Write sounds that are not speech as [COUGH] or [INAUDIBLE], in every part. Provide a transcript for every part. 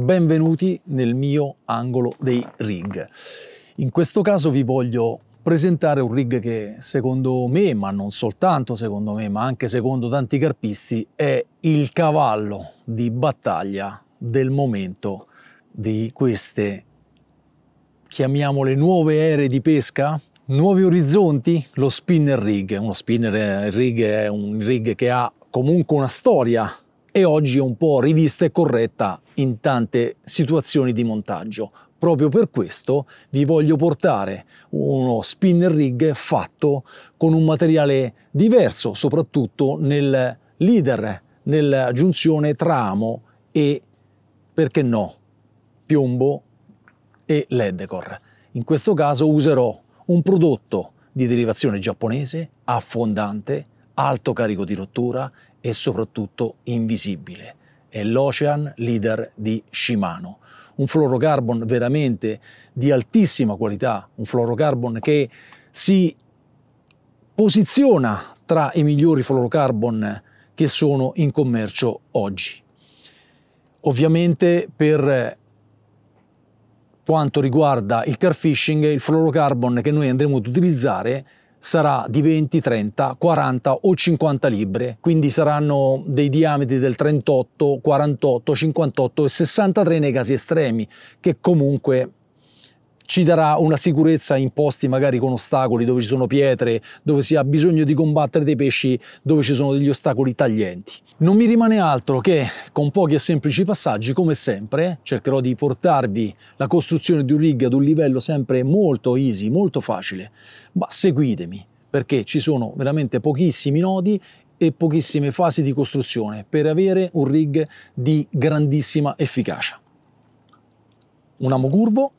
Benvenuti nel mio angolo dei rig. In questo caso vi voglio presentare un rig che secondo me, ma non soltanto secondo me, ma anche secondo tanti carpisti, è il cavallo di battaglia del momento di queste, chiamiamole nuove ere di pesca, nuovi orizzonti, lo spinner rig. Uno spinner eh, rig è un rig che ha comunque una storia e oggi è un po' rivista e corretta in tante situazioni di montaggio. Proprio per questo vi voglio portare uno spinner rig fatto con un materiale diverso, soprattutto nel leader, nella giunzione tra amo e, perché no, piombo e ledecor. In questo caso userò un prodotto di derivazione giapponese, affondante, alto carico di rottura e soprattutto invisibile. È l'Ocean Leader di Shimano. Un fluorocarbon veramente di altissima qualità, un fluorocarbon che si posiziona tra i migliori fluorocarbon che sono in commercio oggi. Ovviamente per quanto riguarda il car fishing, il fluorocarbon che noi andremo ad utilizzare sarà di 20, 30, 40 o 50 libbre, quindi saranno dei diametri del 38, 48, 58 e 63 nei casi estremi, che comunque ci darà una sicurezza in posti magari con ostacoli, dove ci sono pietre, dove si ha bisogno di combattere dei pesci, dove ci sono degli ostacoli taglienti. Non mi rimane altro che con pochi e semplici passaggi, come sempre, cercherò di portarvi la costruzione di un rig ad un livello sempre molto easy, molto facile, ma seguitemi perché ci sono veramente pochissimi nodi e pochissime fasi di costruzione per avere un rig di grandissima efficacia. Un amo curvo,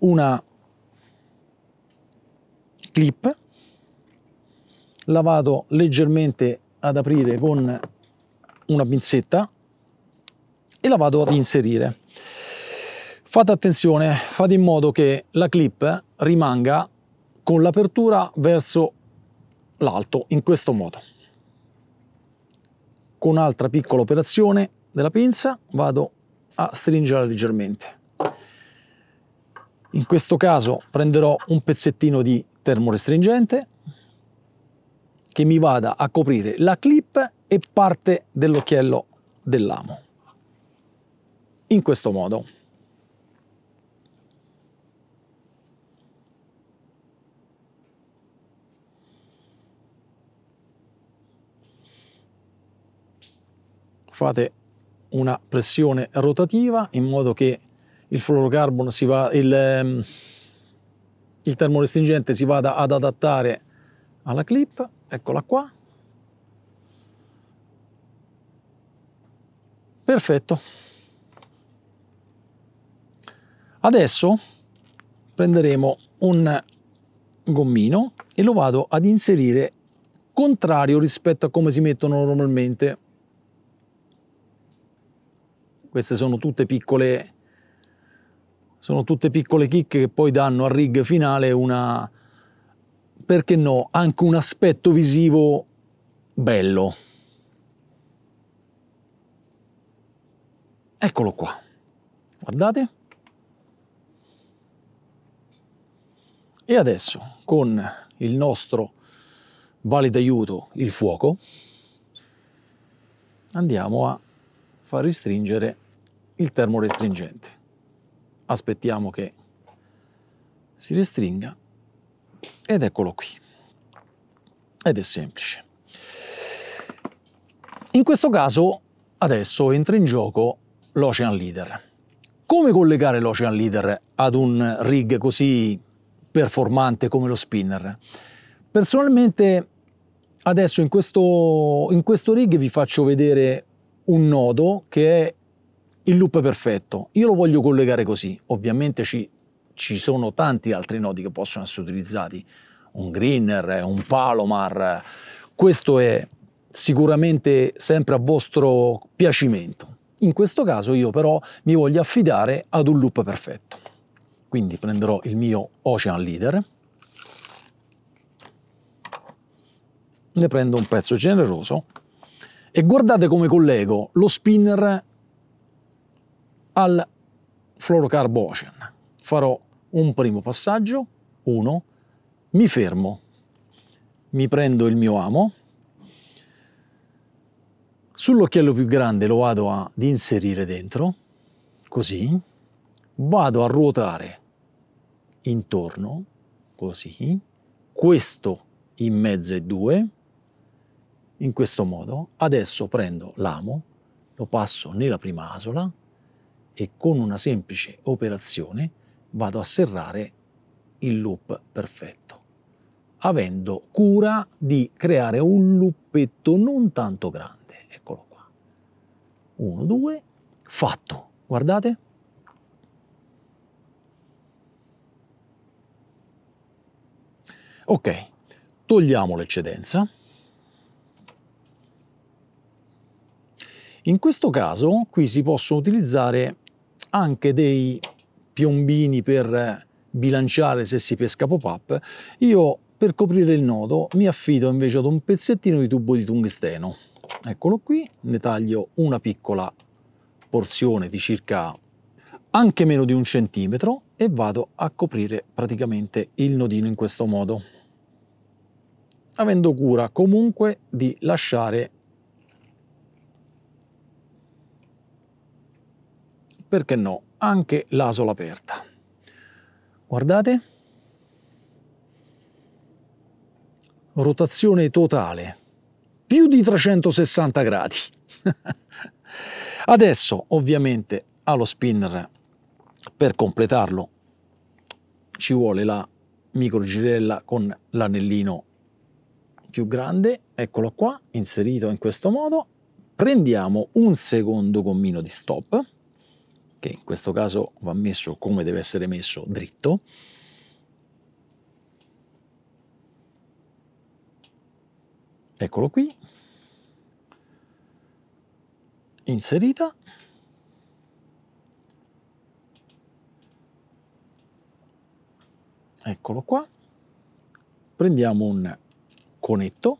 una clip, la vado leggermente ad aprire con una pinzetta e la vado ad inserire. Fate attenzione, fate in modo che la clip rimanga con l'apertura verso l'alto, in questo modo. Con un'altra piccola operazione della pinza vado a stringerla leggermente. In questo caso prenderò un pezzettino di termorestringente che mi vada a coprire la clip e parte dell'occhiello dell'amo. In questo modo. Fate una pressione rotativa in modo che il fluorocarbon si va, il, ehm, il termorestringente si vada ad adattare alla clip, eccola qua. Perfetto. Adesso prenderemo un gommino e lo vado ad inserire contrario rispetto a come si mettono normalmente. Queste sono tutte piccole sono tutte piccole chicche che poi danno al rig finale una, perché no, anche un aspetto visivo bello. Eccolo qua. Guardate. E adesso con il nostro valido aiuto, il fuoco, andiamo a far restringere il termorestringente aspettiamo che si restringa ed eccolo qui. Ed è semplice. In questo caso adesso entra in gioco l'Ocean Leader. Come collegare l'Ocean Leader ad un rig così performante come lo spinner? Personalmente adesso in questo, in questo rig vi faccio vedere un nodo che è il loop perfetto. Io lo voglio collegare così. Ovviamente ci, ci sono tanti altri nodi che possono essere utilizzati. Un Greener, un Palomar. Questo è sicuramente sempre a vostro piacimento. In questo caso io però mi voglio affidare ad un loop perfetto. Quindi prenderò il mio Ocean Leader, ne prendo un pezzo generoso e guardate come collego lo spinner al ocean. Farò un primo passaggio, 1, mi fermo, mi prendo il mio amo, sull'occhiello più grande lo vado ad inserire dentro, così, vado a ruotare intorno, così, questo in mezzo ai due, in questo modo. Adesso prendo l'amo, lo passo nella prima asola, e con una semplice operazione vado a serrare il loop perfetto avendo cura di creare un luppetto non tanto grande eccolo qua 1 2 fatto guardate ok togliamo l'eccedenza In questo caso qui si possono utilizzare anche dei piombini per bilanciare se si pesca pop-up, io per coprire il nodo mi affido invece ad un pezzettino di tubo di tungsteno. Eccolo qui, ne taglio una piccola porzione di circa anche meno di un centimetro e vado a coprire praticamente il nodino in questo modo avendo cura comunque di lasciare perché no, anche l'asola aperta. Guardate. Rotazione totale, più di 360 gradi. [LAUGHS] Adesso ovviamente allo spinner per completarlo ci vuole la micro girella con l'anellino più grande, eccolo qua, inserito in questo modo. Prendiamo un secondo gommino di stop che in questo caso va messo come deve essere messo, dritto. Eccolo qui. Inserita. Eccolo qua. Prendiamo un conetto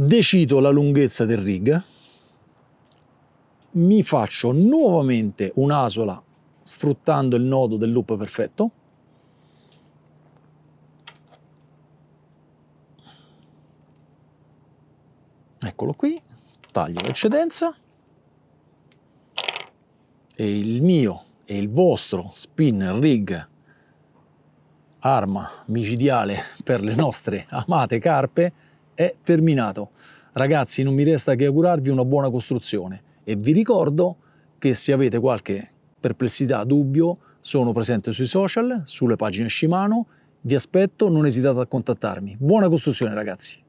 decido la lunghezza del rig, mi faccio nuovamente un'asola sfruttando il nodo del loop perfetto, eccolo qui, taglio l'eccedenza e il mio e il vostro spin rig arma micidiale per le nostre amate carpe è terminato. Ragazzi, non mi resta che augurarvi una buona costruzione e vi ricordo che se avete qualche perplessità, dubbio, sono presente sui social, sulle pagine Shimano, vi aspetto, non esitate a contattarmi. Buona costruzione ragazzi!